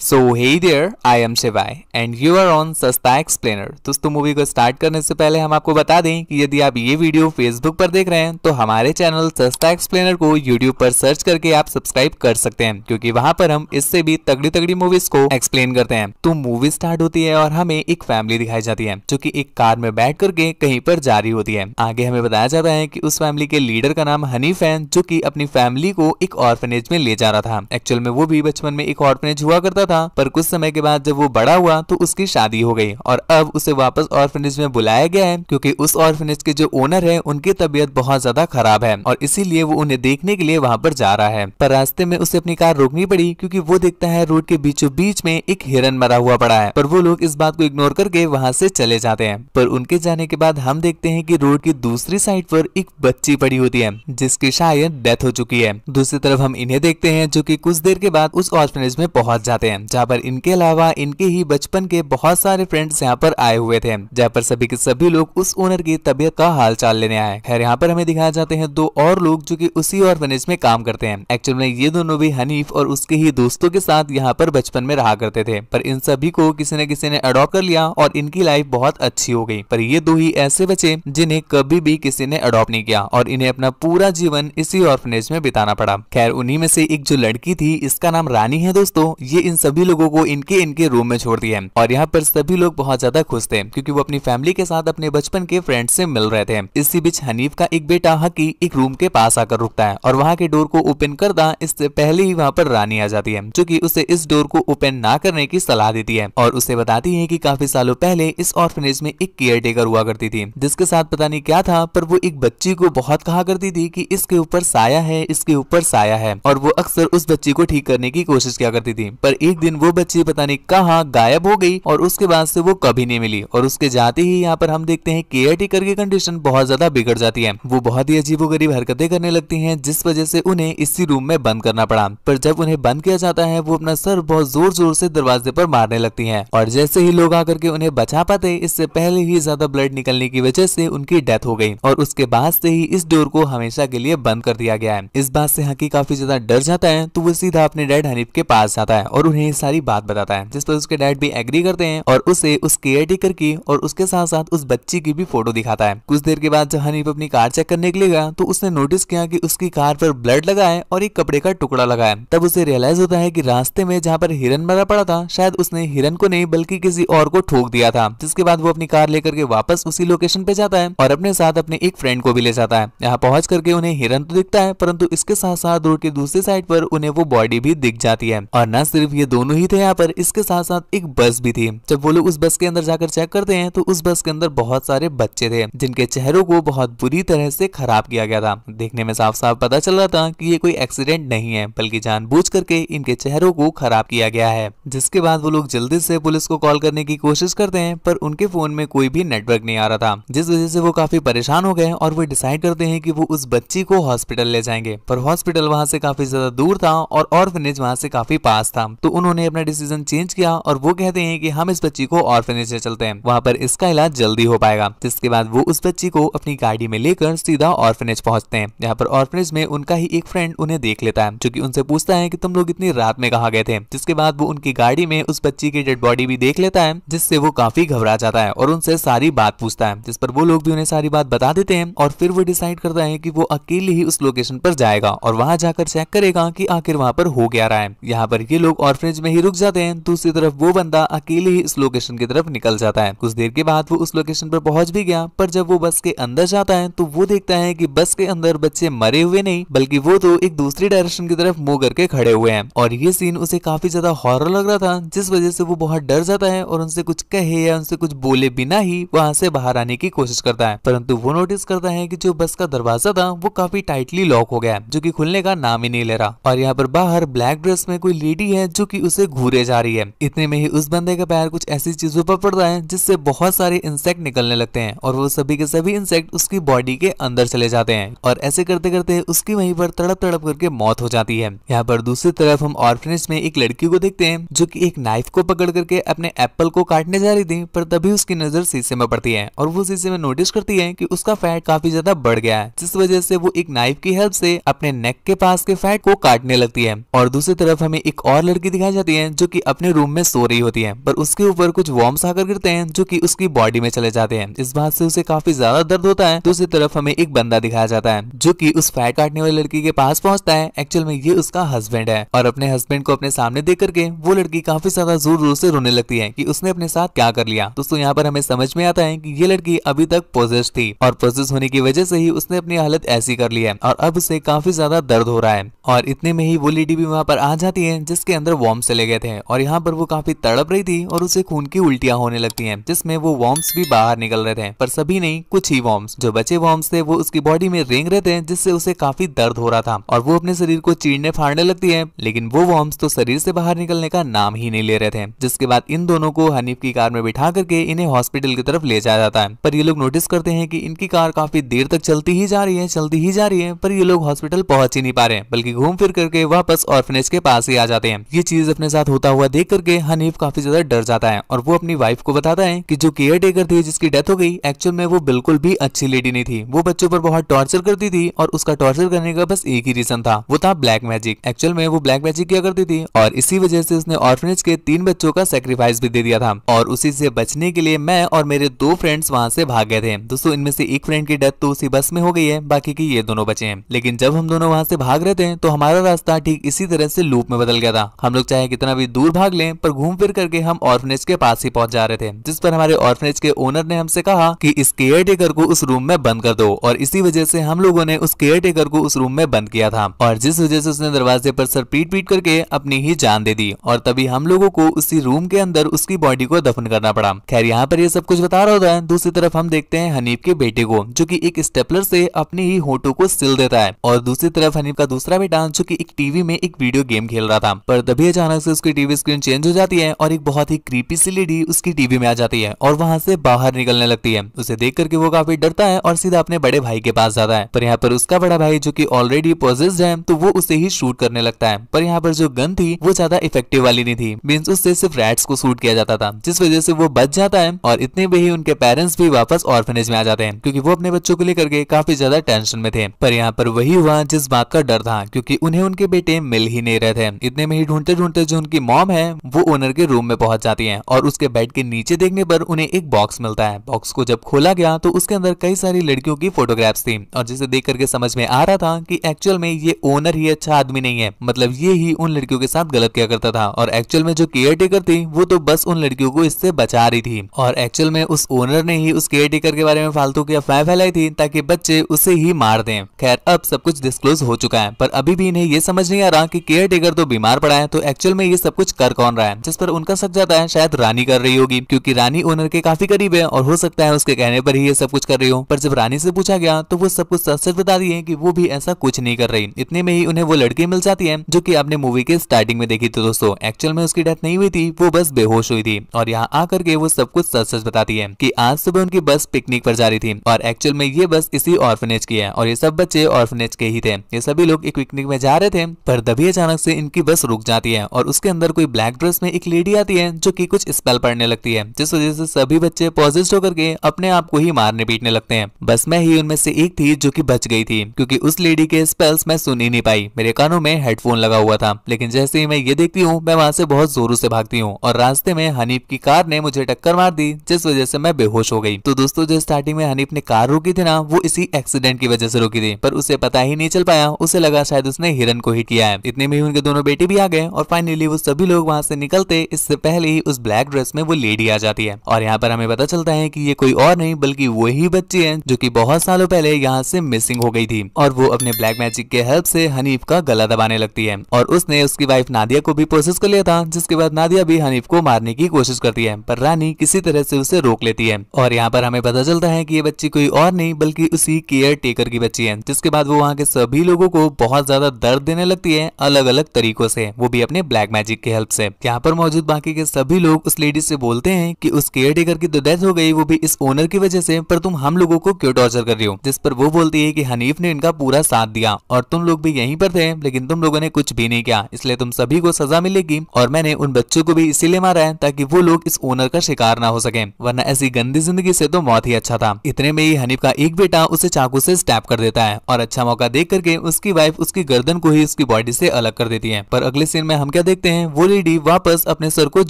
So hey there I am Shivay and you are on Sasta explainer दोस्तों movie को start करने से पहले हम आपको बता दें कि यदि आप ये वीडियो फेसबुक पर देख रहे हैं तो हमारे चैनल सस्ता एक्सप्लेनर को यूट्यूब पर सर्च करके आप सब्सक्राइब कर सकते हैं क्योंकि वहां पर हम इससे भी तगड़ी तगड़ी मूवीज को एक्सप्लेन करते हैं तो मूवी स्टार्ट होती है और हमें एक फैमिली दिखाई जाती है जो की एक कार में बैठ करके कहीं पर जा रही होती है आगे हमें बताया जा रहा है की उस फैमिली के लीडर का नाम हनीफ है जो की अपनी फैमिली को एक ऑर्फनेज में ले जा रहा था एक्चुअल में वो भी बचपन में एक ऑर्फनेज हुआ करता छोटा था पर कुछ समय के बाद जब वो बड़ा हुआ तो उसकी शादी हो गई और अब उसे वापस ऑर्फेनेज में बुलाया गया है क्योंकि उस ऑर्फेनेज के जो ओनर है उनकी तबीयत बहुत ज्यादा खराब है और इसीलिए वो उन्हें देखने के लिए वहाँ पर जा रहा है पर रास्ते में उसे अपनी कार रोकनी पड़ी क्योंकि वो देखता है रोड के बीचों बीच में एक हिरन मरा हुआ पड़ा है पर वो लोग इस बात को इग्नोर करके वहाँ से चले जाते हैं पर उनके जाने के बाद हम देखते हैं की रोड की दूसरी साइड पर एक बच्ची पड़ी होती है जिसकी शायद डेथ हो चुकी है दूसरी तरफ हम इन्हें देखते हैं जो की कुछ देर के बाद उस ऑर्फिनेज में पहुंच जाते हैं हैं जहाँ पर इनके अलावा इनके ही बचपन के बहुत सारे फ्रेंड्स यहाँ पर आए हुए थे जहाँ पर सभी के सभी लोग उस ओनर की तबियत का हाल चाल लेने आए खैर यहाँ पर हमें दिखाया जाते हैं दो और लोग जो की उसी और में काम करते हैं एक्चुअल में ये दोनों भी हनीफ और उसके ही दोस्तों के साथ यहाँ पर बचपन में रहा करते थे पर इन सभी को किसी न किसी ने अडोप्ट कर लिया और इनकी लाइफ बहुत अच्छी हो गई पर ये दो ही ऐसे बच्चे जिन्हें कभी भी किसी ने अडोप्ट नहीं किया और इन्हें अपना पूरा जीवन इसी ऑर्फनेज में बिताना पड़ा खैर उन्हीं में से एक जो लड़की थी इसका नाम रानी है दोस्तों ये इन सभी लोगों को इनके इनके रूम में छोड़ दिया और यहाँ पर सभी लोग बहुत ज्यादा खुश थे क्योंकि वो अपनी फैमिली के साथ अपने बचपन के फ्रेंड से मिल रहे थे इसी बीच हनीफ का एक बेटा हकी एक रूम के पास आकर रुकता है और वहाँ के डोर को ओपन करता इससे पहले ही वहाँ पर रानी आ जाती है जो की उसे इस डोर को ओपन ना करने की सलाह देती है और उसे बताती है की काफी सालों पहले इस ऑर्फनेज में एक केयर टेकर हुआ करती थी जिसके साथ पता नहीं क्या था पर वो एक बच्ची को बहुत कहा करती थी की इसके ऊपर साया है इसके ऊपर साया है और वो अक्सर उस बच्ची को ठीक करने की कोशिश किया करती थी पर एक एक दिन वो बच्ची पता नहीं कहाँ गायब हो गई और उसके बाद से वो कभी नहीं मिली और उसके जाते ही यहाँ पर हम देखते हैं केयर टेकर की कंडीशन बहुत ज्यादा बिगड़ जाती है वो बहुत ही गरीब हरकते करने लगती है जिस वजह से उन्हें इसी रूम में बंद करना पड़ा पर जब उन्हें बंद किया जाता है वो अपना सर बहुत जोर जोर से दरवाजे पर मारने लगती है और जैसे ही लोग आकर के उन्हें बचा पाते इससे पहले ही ज्यादा ब्लड निकलने की वजह से उनकी डेथ हो गई और उसके बाद से ही इस डोर को हमेशा के लिए बंद कर दिया गया है इस बात से हकी काफी ज्यादा डर जाता है तो वो सीधा अपने डैड हनीफ के पास जाता है और उन्हें उन्हें सारी बात बताता है जिस पर उसके डैड भी एग्री करते हैं और उसे उस केयर की और उसके साथ साथ उस बच्ची की भी फोटो दिखाता है कुछ देर के बाद जब हनीफ अपनी कार चेक करने के लिए गया तो उसने नोटिस किया कि उसकी कार पर ब्लड लगा है और एक कपड़े का टुकड़ा लगा है तब उसे रियलाइज होता है की रास्ते में जहाँ पर हिरन मरा पड़ा था शायद उसने हिरन को नहीं बल्कि किसी और को ठोक दिया था जिसके बाद वो अपनी कार लेकर के वापस उसी लोकेशन पे जाता है और अपने साथ अपने एक फ्रेंड को भी ले जाता है यहाँ पहुंच करके उन्हें हिरन तो दिखता है परंतु इसके साथ साथ रोड के दूसरी साइड पर उन्हें वो बॉडी भी दिख जाती है और न सिर्फ ये दोनों ही थे यहाँ पर इसके साथ साथ एक बस भी थी जब वो लोग उस बस के अंदर जाकर चेक करते हैं तो उस बस के अंदर बहुत सारे बच्चे थे जिनके चेहरों को बहुत बुरी तरह से खराब किया गया था देखने में साफ साफ पता चल रहा था की ये कोई एक्सीडेंट नहीं है बल्कि जान करके इनके चेहरों को खराब किया गया है जिसके बाद वो लोग जल्दी से पुलिस को कॉल करने की कोशिश करते हैं पर उनके फोन में कोई भी नेटवर्क नहीं आ रहा था जिस वजह से वो काफी परेशान हो गए और वो डिसाइड करते हैं कि वो उस बच्ची को हॉस्पिटल ले जाएंगे पर हॉस्पिटल वहाँ से काफी ज्यादा दूर था और ऑर्फनेज वहाँ से काफी पास था तो उन उन्होंने अपना डिसीजन चेंज किया और वो कहते हैं कि हम इस बच्ची को ऑर्फेनेज ले चलते हैं वहाँ पर इसका इलाज जल्दी हो पाएगा जिसके बाद वो उस बच्ची को अपनी गाड़ी में लेकर सीधा ऑर्फेनेज पहुंचते हैं यहाँ पर ऑर्फेनेज में उनका ही एक फ्रेंड उन्हें देख लेता है जो की उनसे पूछता है की तुम लोग इतनी रात में कहा गए थे जिसके बाद वो उनकी गाड़ी में उस बच्ची की डेड बॉडी भी देख लेता है जिससे वो काफी घबरा जाता है और उनसे सारी बात पूछता है जिस पर वो लोग भी उन्हें सारी बात बता देते हैं और फिर वो डिसाइड करता है की वो अकेले ही उस लोकेशन पर जाएगा और वहाँ जाकर चेक करेगा की आखिर वहाँ पर हो गया रहा है यहाँ पर ये लोग ऑर्फेज रेंज में ही रुक जाते हैं दूसरी तरफ वो बंदा अकेले ही इस लोकेशन की तरफ निकल जाता है कुछ देर के बाद वो उस लोकेशन पर पहुंच भी गया पर जब वो बस के अंदर जाता है तो वो देखता है कि बस के अंदर बच्चे मरे हुए नहीं बल्कि वो तो एक दूसरी डायरेक्शन की तरफ मुंह करके खड़े हुए हैं और ये सीन उसे काफी ज्यादा हॉरर लग रहा था जिस वजह से वो बहुत डर जाता है और उनसे कुछ कहे या उनसे कुछ बोले बिना ही वहां से बाहर आने की कोशिश करता है परंतु वो नोटिस करता है कि जो बस का दरवाजा था वो काफी टाइटली लॉक हो गया जो की खुलने का नाम ही नहीं ले रहा और यहाँ पर बाहर ब्लैक ड्रेस में कोई लेडी है जो की उसे घूरे जा रही है इतने में ही उस बंदे का पैर कुछ ऐसी चीजों पर पड़ता है जिससे बहुत सारे इंसेक्ट निकलने लगते हैं और वो सभी के सभी इंसेक्ट उसकी बॉडी के अंदर चले जाते हैं और ऐसे करते करते उसकी वहीं पर तड़प तड़प करके मौत हो जाती है यहाँ पर दूसरी तरफ हम ऑर्फनेज में एक लड़की को देखते हैं जो की एक नाइफ को पकड़ करके अपने एप्पल को काटने जा रही थी पर तभी उसकी नजर शीशे में पड़ती है और वो शीशे में नोटिस करती है की उसका फैट काफी ज्यादा बढ़ गया है जिस वजह से वो एक नाइफ की हेल्प से अपने नेक के पास के फैट को काटने लगती है और दूसरी तरफ हमें एक और लड़की दिखाई आ जाती हैं जो कि अपने रूम में सो रही होती हैं पर उसके ऊपर कुछ वॉर्म्स आकर गिरते हैं जो कि उसकी बॉडी में चले जाते हैं इस बात से उसे काफी ज्यादा दर्द होता है दूसरी तरफ हमें एक बंदा दिखाया जाता है जो की उस फैट काटने वाली लड़की के पास पहुंचता है एक्चुअल में ये उसका हस्बैंड है और अपने हस्बैंड को अपने सामने देख करके वो लड़की काफी ज्यादा जोर जोर से रोने लगती है की उसने अपने साथ क्या कर लिया दोस्तों यहाँ पर हमें समझ में आता है की ये लड़की अभी तक पोजेस थी और पोजेस होने की वजह से ही उसने अपनी हालत ऐसी कर ली है और अब उसे काफी ज्यादा दर्द हो रहा है और इतने में ही वो लेडी भी वहाँ पर आ जाती है जिसके अंदर वॉर्म वॉम्स चले गए थे और यहाँ पर वो काफी तड़प रही थी और उसे खून की उल्टियाँ होने लगती है जिसमे वो वॉम्स भी बाहर निकल रहे थे पर सभी नहीं कुछ ही वॉम्स जो बचे वॉम्स थे वो उसकी बॉडी में रेंग रहे थे जिससे उसे काफी दर्द हो रहा था और वो अपने शरीर को चीड़ने फाड़ने लगती है लेकिन वो वॉम्स तो शरीर से बाहर निकलने का नाम ही नहीं ले रहे थे जिसके बाद इन दोनों को हनीफ की कार में बिठा करके इन्हें हॉस्पिटल की तरफ ले जाया जाता है पर ये लोग नोटिस करते हैं कि इनकी कार काफी देर तक चलती ही जा रही है चलती ही जा रही है पर ये लोग हॉस्पिटल पहुंच ही नहीं पा रहे बल्कि घूम फिर करके वापस ऑर्फनेज के पास ही आ जाते हैं ये चीज चीज अपने साथ होता हुआ देख करके हनीफ काफी ज्यादा डर जाता है और वो अपनी वाइफ को बताता है कि जो केयर टेकर थी जिसकी डेथ हो गई एक्चुअल में वो बिल्कुल भी अच्छी लेडी नहीं थी वो बच्चों पर बहुत टॉर्चर करती थी और उसका टॉर्चर करने का बस एक ही रीजन था वो था ब्लैक मैजिक एक्चुअल में वो ब्लैक मैजिक किया करती थी और इसी वजह से उसने ऑर्फनेज के तीन बच्चों का सेक्रीफाइस भी दे दिया था और उसी से बचने के लिए मैं और मेरे दो फ्रेंड्स वहाँ से भाग गए थे दोस्तों इनमें से एक फ्रेंड की डेथ तो उसी बस में हो गई है बाकी की ये दोनों बचे हैं लेकिन जब हम दोनों वहाँ से भाग रहे थे तो हमारा रास्ता ठीक इसी तरह से लूप में बदल गया था हम लोग चाहे कितना भी दूर भाग लें पर घूम फिर करके हम ऑर्फनेज के पास ही पहुंच जा रहे थे जिस पर हमारे ऑर्फनेज के ओनर ने हमसे कहा कि इस केयर टेकर को उस रूम में बंद कर दो और इसी वजह से हम लोगों ने उस केयर टेकर को उस रूम में बंद किया था और जिस वजह से उसने दरवाजे पर सर पीट पीट करके अपनी ही जान दे दी और तभी हम लोगों को उसी रूम के अंदर उसकी बॉडी को दफन करना पड़ा खैर यहाँ पर ये सब कुछ बता रहा होता है दूसरी तरफ हम देखते हैं हनीफ के बेटे को जो की एक स्टेपलर से अपने ही होटो को सिल देता है और दूसरी तरफ हनीफ का दूसरा बेटा जो की एक टीवी में एक वीडियो गेम खेल रहा था पर तभी अचानक अचानक से उसकी टीवी स्क्रीन चेंज हो जाती है और एक बहुत ही क्रीपी सी लेडी उसकी टीवी में आ जाती है और वहां से बाहर निकलने लगती है उसे देख करके वो काफी डरता है और सीधा अपने बड़े भाई के पास जाता है पर यहाँ पर उसका बड़ा भाई जो की ऑलरेडी पोजेस्ड है तो वो उसे ही शूट करने लगता है पर यहाँ पर जो गन थी वो ज्यादा इफेक्टिव वाली नहीं थी मीन्स उससे सिर्फ रैट्स को शूट किया जाता था जिस वजह से वो बच जाता है और इतने भी ही उनके पेरेंट्स भी वापस ऑर्फेनेज में आ जाते हैं क्योंकि वो अपने बच्चों को लेकर के काफी ज्यादा टेंशन में थे पर यहाँ पर वही हुआ जिस बात का डर था क्योंकि उन्हें उनके बेटे मिल ही नहीं रहे थे इतने में ही ढूंढते ढूंढते होते जो उनकी मॉम है वो ओनर के रूम में पहुंच जाती है और उसके बेड के नीचे देखने पर उन्हें एक बॉक्स मिलता है बॉक्स को जब खोला गया तो उसके अंदर कई सारी लड़कियों की फोटोग्राफ्स थी और जिसे देख करके समझ में आ रहा था कि एक्चुअल में ये ओनर ही अच्छा आदमी नहीं है मतलब ये ही उन लड़कियों के साथ गलत किया करता था और एक्चुअल में जो केयर टेकर थी वो तो बस उन लड़कियों को इससे बचा रही थी और एक्चुअल में उस ओनर ने ही उस केयर टेकर के बारे में फालतू की अफवाह फैलाई थी ताकि बच्चे उसे ही मार दें खैर अब सब कुछ डिस्क्लोज हो चुका है पर अभी भी इन्हें ये समझ नहीं आ रहा कि केयर टेकर तो बीमार पड़ा है तो एक्चुअल एक्चुअल में ये सब कुछ कर कौन रहा है जिस पर उनका शक जाता है शायद रानी कर रही होगी क्योंकि रानी ओनर के काफी करीब है और हो सकता है उसके कहने पर ही ये सब कुछ कर रही हो पर जब रानी से पूछा गया तो वो सब कुछ सच सच बता दिए है की वो भी ऐसा कुछ नहीं कर रही इतने में ही उन्हें वो लड़की मिल जाती है जो की आपने मूवी के स्टार्टिंग में देखी थी दोस्तों एक्चुअल में उसकी डेथ नहीं हुई थी वो बस बेहोश हुई थी और यहाँ आकर के वो सब कुछ सच सच बताती है की आज सुबह उनकी बस पिकनिक पर जा रही थी और एक्चुअल में ये बस इसी ऑर्फनेज की है और ये सब बच्चे ऑर्फनेज के ही थे ये सभी लोग एक पिकनिक में जा रहे थे पर तभी अचानक से इनकी बस रुक जाती है और उसके अंदर कोई ब्लैक ड्रेस में एक लेडी आती है जो कि कुछ स्पेल पढ़ने लगती है जिस वजह से सभी बच्चे पॉजिटिव होकर के अपने आप को ही मारने पीटने लगते हैं बस मैं ही उनमें से एक थी जो की बच गई थी क्यूँकी उस लेडी के स्पेल्स मैं सुन ही नहीं पाई मेरे कानों में हेडफोन लगा हुआ था लेकिन जैसे ही मैं ये देखती हूँ मैं वहाँ से बहुत जोरों से भागती हूँ और रास्ते में हनीफ की कार ने मुझे टक्कर मार दी जिस वजह से मैं बेहोश हो गई तो दोस्तों जो स्टार्टिंग में हनीफ ने कार रोकी थी ना वो इसी एक्सीडेंट की वजह से रोकी थी पर उसे पता ही नहीं चल पाया उसे लगा शायद उसने हिरन को ही किया है इतने में ही उनके दोनों बेटे भी आ गए और फाइनली वो सभी लोग वहां से निकलते इससे पहले ही उस ब्लैक ड्रेस में वो लेडी आ जाती है और यहाँ पर हमें पता चलता है की ये कोई और नहीं बल्कि वही बच्ची है जो की बहुत सालों पहले यहाँ से मिसिंग हो गई थी और वो अपने ब्लैक मैजिक के हेल्प से हनीफ का गला दबाने लगती है और उसने उसकी वाइफ नादिया को भी प्रोसेस कर लिया था जिसके बाद नादिया भी हनीफ को मारने की कोशिश करती है पर रानी किसी तरह से उसे रोक लेती है और यहाँ पर हमें पता चलता है की ये बच्ची कोई और नहीं बल्कि उसी केयर टेकर की बच्ची है जिसके बाद वो वहाँ के सभी लोगों को बहुत ज्यादा दर्द देने लगती है अलग अलग तरीकों से वो भी अपने ब्लैक मैजिक की हेल्प से यहाँ पर मौजूद बाकी के सभी लोग उस लेडीज से बोलते हैं कि उस केयर टेकर की तो डेथ हो गई वो भी इस ओनर की वजह से पर तुम हम लोगों को क्यों टॉर्चर कर रही हो जिस पर वो बोलती है कि हनीफ ने इनका पूरा साथ दिया और तुम लोग भी यहीं पर थे लेकिन तुम लोगों ने कुछ भी नहीं किया इसलिए तुम सभी को सजा मिलेगी और मैंने उन बच्चों को भी इसीलिए मारा है ताकि वो लोग इस ओनर का शिकार ना हो सके वरना ऐसी गंदी जिंदगी से तो मौत ही अच्छा था इतने में ही हनीफ का एक बेटा उसे चाकू से स्टैप कर देता है और अच्छा मौका देख करके उसकी वाइफ उसकी गर्दन को ही उसकी बॉडी से अलग कर देती है पर अगले सीन में हम क्या देखते हैं वो लेडी वापस अपने सर को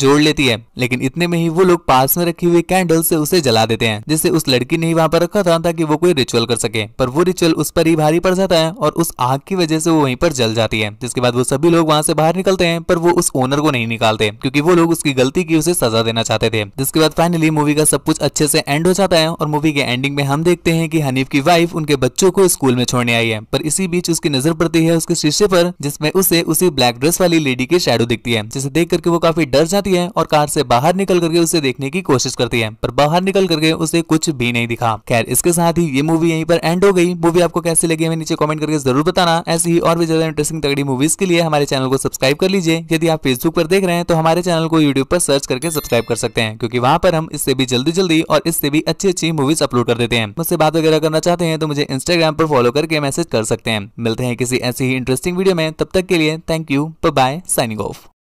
जोड़ लेती है लेकिन इतने में ही वो लोग पास में रखी हुई कैंडल से उसे जला देते हैं जिसे उस लड़की ने ही वहाँ पर रखा था ताकि वो कोई रिचुअल कर सके पर वो रिचुअल उस पर ही भारी पड़ जाता है और उस आग की वजह से वो वहीं पर जल जाती है जिसके बाद वो सभी लोग वहाँ से बाहर निकलते हैं पर वो उस ओनर को नहीं निकालते क्योंकि वो लोग उसकी गलती की उसे सजा देना चाहते थे जिसके बाद फाइनली मूवी का सब कुछ अच्छे से एंड हो जाता है और मूवी के एंडिंग में हम देखते हैं की हनीफ की वाइफ उनके बच्चों को स्कूल में छोड़ने आई है पर इसी बीच उसकी नजर पड़ती है उसके शिष्य पर जिसमें उसे उसी ब्लैक ड्रेस वाली लेडी की शेडो दिखती है जिसे देख करके वो काफी डर जाती है और कार से बाहर निकल करके उसे देखने की कोशिश करती है पर बाहर निकल करके उसे कुछ भी नहीं दिखा खैर इसके साथ ही ये मूवी यहीं पर एंड हो गई मूवी आपको कैसे लगी हमें नीचे कमेंट करके जरूर बताना ऐसी ही और भी ज्यादा इंटरेस्टिंग तगड़ी मूवीज के लिए हमारे चैनल को सब्सक्राइब कर लीजिए यदि आप फेसबुक पर देख रहे हैं तो हमारे चैनल को यूट्यूब पर सर्च करके सब्सक्राइब कर सकते हैं क्योंकि वहाँ पर हम इससे भी जल्दी जल्दी और इससे भी अच्छी अच्छी मूवीज अपलोड कर देते हैं मुझसे बात वगैरह करना चाहते हैं तो मुझे इंस्टाग्राम पर फॉलो करके मैसेज कर सकते हैं मिलते हैं किसी ऐसी ही इंटरेस्टिंग वीडियो में तब तक के लिए thank you bye signing off.